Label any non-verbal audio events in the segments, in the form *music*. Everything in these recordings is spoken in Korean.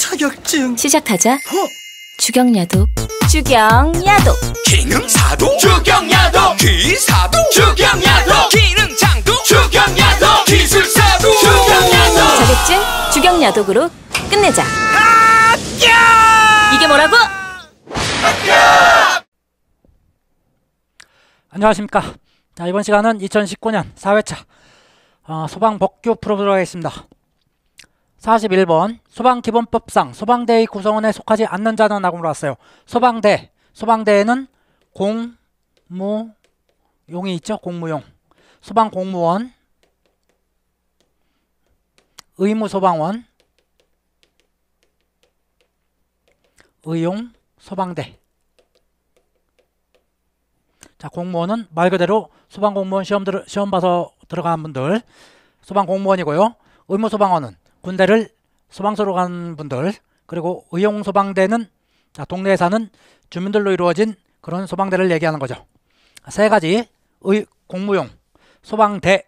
자격증 시작하자 허! 어? 주경야독 주경야독 기능사도 주경야독 기사도 주경야독 기능장도 주경야독 기술사도 주경야독 자격증 주경야독으로 끝내자 이게 뭐라고? 안녕하십니까 자 이번 시간은 2019년 4회차 어, 소방법규 풀어보도록 하겠습니다 41번 소방기본법상 소방대의 구성원에 속하지 않는 자는 라고 물어봤어요. 소방대, 소방대에는 공무용이 있죠. 공무용. 소방공무원, 의무소방원, 의용소방대. 자 공무원은 말 그대로 소방공무원 시험, 들, 시험 봐서 들어간 분들 소방공무원이고요. 의무소방원은 군대를 소방서로 간 분들 그리고 의용소방대는 동네에 사는 주민들로 이루어진 그런 소방대를 얘기하는 거죠. 세 가지 의 공무용 소방대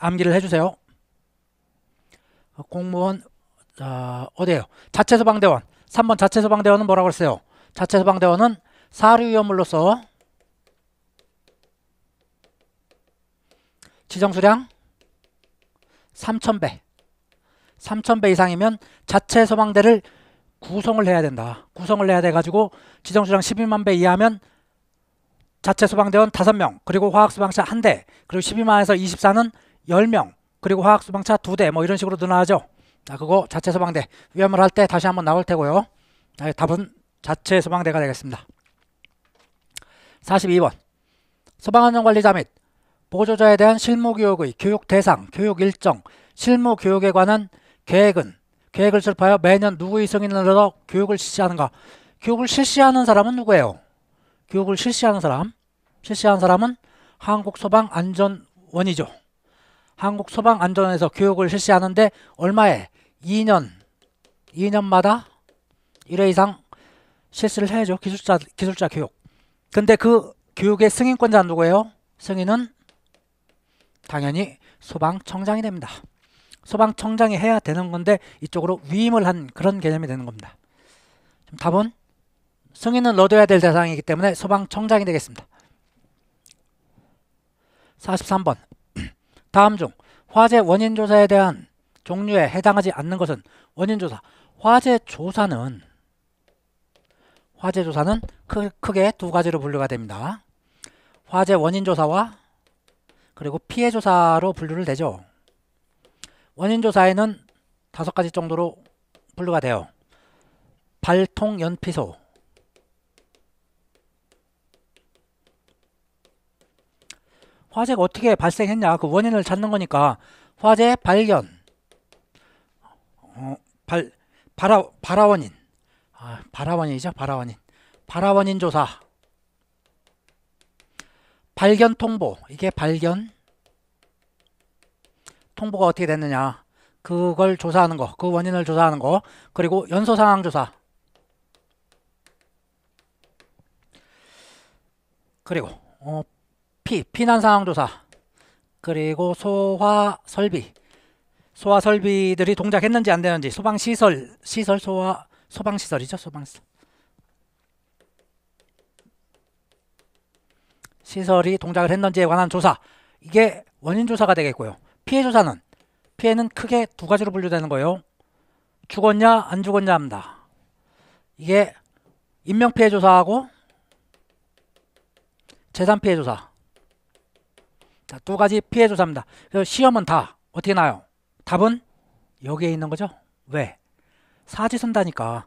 암기를 해주세요. 공무원 어, 어디에요? 자체 소방대원 3번 자체 소방대원은 뭐라고 했어요? 자체 소방대원은 사류 위험물로서 지정 수량 3,000배 3,000배 이상이면 자체 소방대를 구성을 해야 된다. 구성을 해야 돼가지고 지정수량 12만 배 이하면 자체 소방대원 5명, 그리고 화학소방차 1대, 그리고 12만에서 24는 10명, 그리고 화학소방차 2대, 뭐 이런 식으로 늘어나죠. 자, 그거 자체 소방대. 위험을 할 때 다시 한번 나올 테고요. 자, 답은 자체 소방대가 되겠습니다. 42번. 소방안전 관리자 및 보조자에 대한 실무 교육의 교육 대상, 교육 일정, 실무 교육에 관한 계획은 계획을 설파하여 매년 누구의 성인으로 교육을 실시하는가? 교육을 실시하는 사람은 누구예요? 교육을 실시하는 사람, 실시하는 사람은 한국 소방 안전원이죠. 한국 소방 안전원에서 교육을 실시하는데 얼마에 2년 2년마다 1회 이상 실시를 해야죠. 기술자 기술자 교육. 근데 그 교육의 승인권자는 누구예요? 승인은 당연히 소방청장이 됩니다. 소방청장이 해야 되는 건데 이쪽으로 위임을 한 그런 개념이 되는 겁니다. 답은 승인은 얻어야 될 대상이기 때문에 소방청장이 되겠습니다. 43번 *clears throat* 다음 중 화재 원인 조사에 대한 종류에 해당하지 않는 것은 원인 조사 화재 조사는 화재 조사는 크, 크게 두 가지로 분류가 됩니다. 화재 원인 조사와 그리고 피해 조사로 분류를 되죠. 원인 조사에는 다섯 가지 정도로 분류가 돼요. 발통 연피소, 화재가 어떻게 발생했냐 그 원인을 찾는 거니까 화재 발견 어, 발 발아 발아원인 아, 발아원인이죠 발아원인 발아원인 조사 발견 통보 이게 발견 통보가 어떻게 됐느냐 그걸 조사하는 거, 그 원인을 조사하는 거, 그리고 연소 상황 조사. 그리고 어, 피, 피난 상황 조사. 그리고 소화 설비. 소화 설비들이 동작했는지 안 되는지 소방 시설, 시설 소화 소방 시설이죠, 소방 시설. 시설이 동작을 했는지에 관한 조사. 이게 원인 조사가 되겠고요. 피해 조사는 피해는 크게 두 가지로 분류되는 거예요. 죽었냐 안 죽었냐 합니다. 이게 인명피해 조사하고 재산피해 조사 자, 두 가지 피해 조사입니다. 그래서 시험은 다 어떻게 나요? 답은 여기에 있는 거죠. 왜? 사지선다니까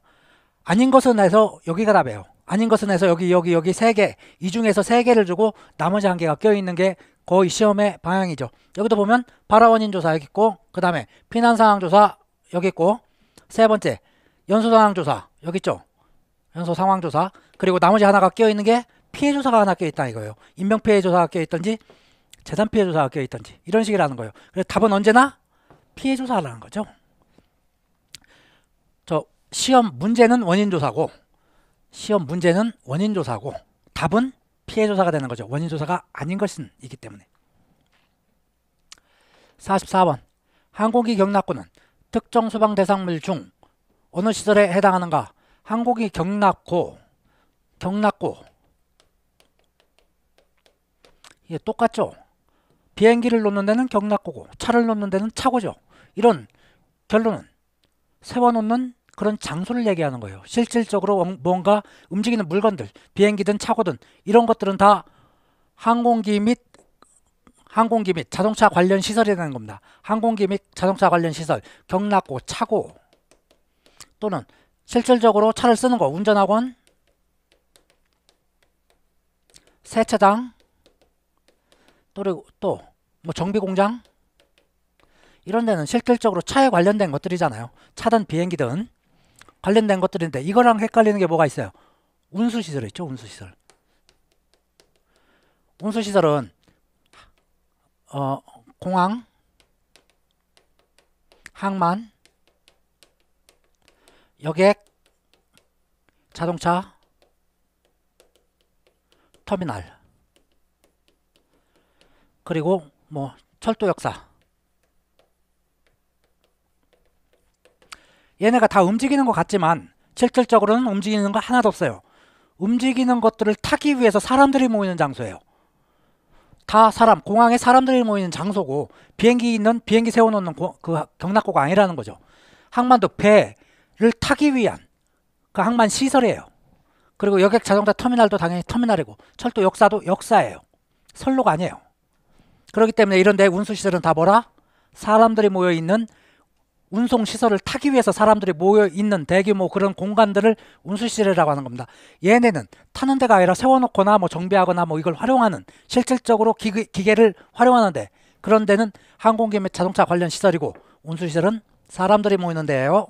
아닌 것은 해서 여기가 답이에요. 아닌 것은 해서 여기 여기 여기 세 개 이 중에서 세 개를 주고 나머지 한 개가 껴있는 게 거의 시험의 방향이죠. 여기도 보면 발화원인 조사 여기 있고 그 다음에 피난상황 조사 여기 있고 세 번째 연소상황 조사 여기 있죠. 연소상황 조사 그리고 나머지 하나가 끼어있는 게 피해조사가 하나 끼어있다 이거예요. 인명피해조사가 끼어있던지 재산피해조사가 끼어있던지 이런 식이라는 거예요. 그래서 답은 언제나 피해조사라는 거죠. 저 시험 문제는 원인조사고 시험 문제는 원인조사고 답은 피해 조사가 되는 거죠. 원인 조사가 아닌 것이기 은 때문에. 44번 항공기 경락고는 특정 소방 대상물 중 어느 시설에 해당하는가? 항공기 경락고 경락고 이게 똑같죠? 비행기를 놓는 데는 경락고고 차를 놓는 데는 차고죠. 이런 결론은 세워놓는 그런 장소를 얘기하는 거예요. 실질적으로 뭔가 움직이는 물건들, 비행기든 차고든 이런 것들은 다 항공기 및 항공기 및 자동차 관련 시설이라는 겁니다. 항공기 및 자동차 관련 시설, 경락고, 차고 또는 실질적으로 차를 쓰는 거, 운전학원, 세차장, 또, 또, 뭐 정비공장, 이런 데는 실질적으로 차에 관련된 것들이잖아요. 차든 비행기든. 관련된 것들인데 이거랑 헷갈리는 게 뭐가 있어요? 운수시설 있죠? 운수시설. 운수시설은 어, 공항, 항만, 여객, 자동차, 터미널, 그리고 뭐 철도 역사 얘네가 다 움직이는 것 같지만 실질적으로는 움직이는 거 하나도 없어요. 움직이는 것들을 타기 위해서 사람들이 모이는 장소예요. 다 사람, 공항에 사람들이 모이는 장소고 비행기 있는 비행기 세워놓는 고, 그 경락고가 아니라는 거죠. 항만도 배를 타기 위한 그 항만 시설이에요. 그리고 여객 자동차 터미널도 당연히 터미널이고 철도 역사도 역사예요. 선로가 아니에요. 그렇기 때문에 이런 데 운수시설은 다 뭐라? 사람들이 모여 있는 운송 시설을 타기 위해서 사람들이 모여 있는 대규모 그런 공간들을 운수시설이라고 하는 겁니다. 얘네는 타는 데가 아니라 세워놓거나 뭐 정비하거나 뭐 이걸 활용하는 실질적으로 기계, 기계를 활용하는데 그런 데는 항공기 및 자동차 관련 시설이고 운수시설은 사람들이 모이는 데예요.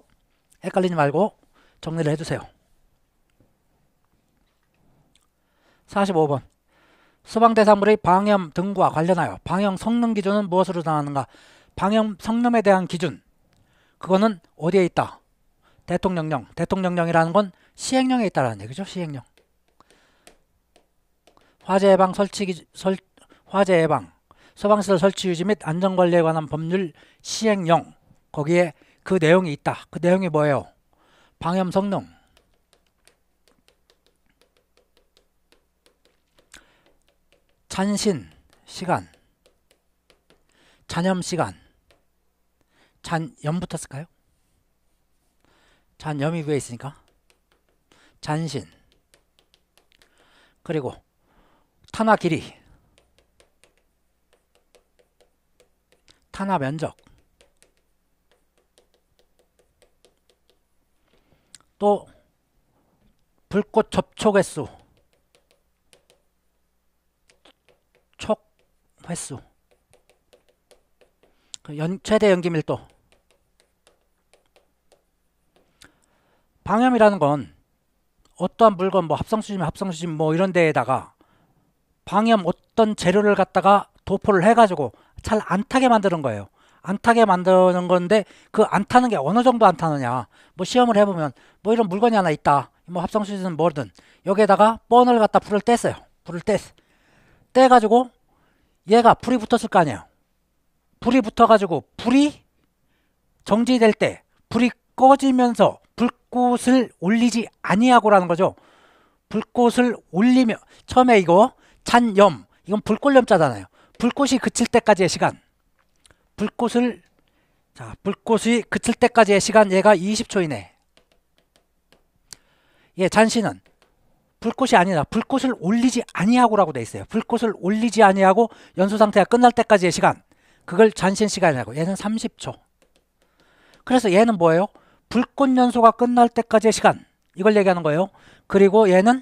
헷갈리지 말고 정리를 해주세요. 45번 소방대사물의 방염 등과 관련하여 방염 성능 기준은 무엇으로 정하는가? 방염 성능에 대한 기준 그거는 어디에 있다? 대통령령. 대통령령이라는 건 시행령에 있다라는 얘기죠. 시행령. 화재 예방 설치 설, 화재 예방 소방시설 설치 유지 및 안전 관리에 관한 법률 시행령 거기에 그 내용이 있다. 그 내용이 뭐예요? 방염 성능. 잔신 시간. 잔염 시간. 잔염 붙었을까요? 잔염이 왜 있으니까 잔신 그리고 탄화 길이 탄화 면적 또 불꽃 접촉 횟수 촉 횟수 그 연최대 연기 밀도 방염이라는 건 어떠한 물건 뭐 합성수심, 합성수심 뭐 이런 데에다가 방염 어떤 재료를 갖다가 도포를 해가지고 잘안 타게 만드는 거예요. 안 타게 만드는 건데 그안 타는 게 어느 정도 안 타느냐. 뭐 시험을 해보면 뭐 이런 물건이 하나 있다. 뭐 합성수지든 뭐든 여기에다가 뻔을 갖다 불을 뗐어요. 불을 뗐. 떼가지고 얘가 불이 붙었을 거 아니에요. 불이 붙어가지고 불이 정지될 때 불이 꺼지면서 불꽃을 올리지 아니하고라는 거죠. 불꽃을 올리며 처음에 이거 찬염 이건 불꽃염자잖아요. 불꽃이 그칠 때까지의 시간. 불꽃을 자 불꽃이 그칠 때까지의 시간 얘가 20초이네. 예 잔시는 불꽃이 아니라 불꽃을 올리지 아니하고라고 돼 있어요. 불꽃을 올리지 아니하고 연소 상태가 끝날 때까지의 시간. 그걸 잔신 시간이라고. 얘는 30초. 그래서 얘는 뭐예요? 불꽃 연소가 끝날 때까지의 시간 이걸 얘기하는 거예요. 그리고 얘는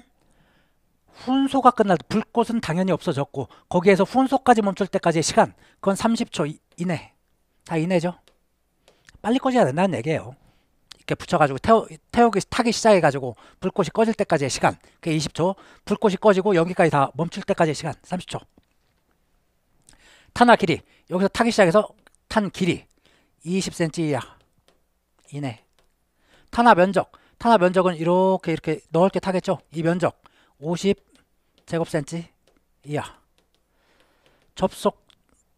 훈소가 끝날 때 불꽃은 당연히 없어졌고 거기에서 훈소까지 멈출 때까지의 시간 그건 30초 이내 다 이내죠. 빨리 꺼져야 된다는 얘기예요. 이렇게 붙여가지고 태우, 태우기 타기 시작해가지고 불꽃이 꺼질 때까지의 시간 그게 20초 불꽃이 꺼지고 여기까지 다 멈출 때까지의 시간 30초 타나 길이 여기서 타기 시작해서 탄 길이 20cm 이하 이내 탄화 면적 탄화 면적은 이렇게 이렇게 넓게 타겠죠 이 면적 50 제곱센치 이하 접속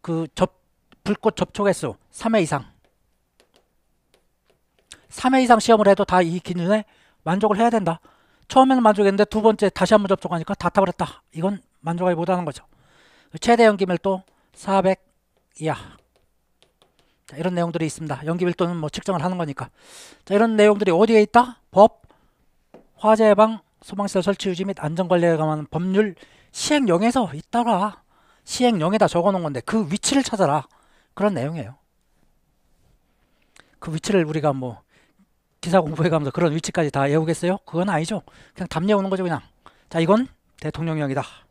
그 접 불꽃 접촉 횟수 3회 이상 3회 이상 시험을 해도 다 이 기준에 만족을 해야 된다 처음에는 만족했는데 두 번째 다시 한 번 접촉하니까 다 타버렸다 이건 만족하기 못하는 거죠 최대 연기밀도 400 이하 자, 이런 내용들이 있습니다. 연기밀도는 뭐 측정을 하는 거니까. 자, 이런 내용들이 어디에 있다? 법, 화재 예방, 소방시설 설치 유지 및 안전관리에 관한 법률 시행령에서 있다가 시행령에다 적어놓은 건데 그 위치를 찾아라. 그런 내용이에요. 그 위치를 우리가 뭐 기사 공부해가면서 그런 위치까지 다 외우겠어요? 그건 아니죠. 그냥 답 외우는 거죠 그냥. 자 이건 대통령령이다.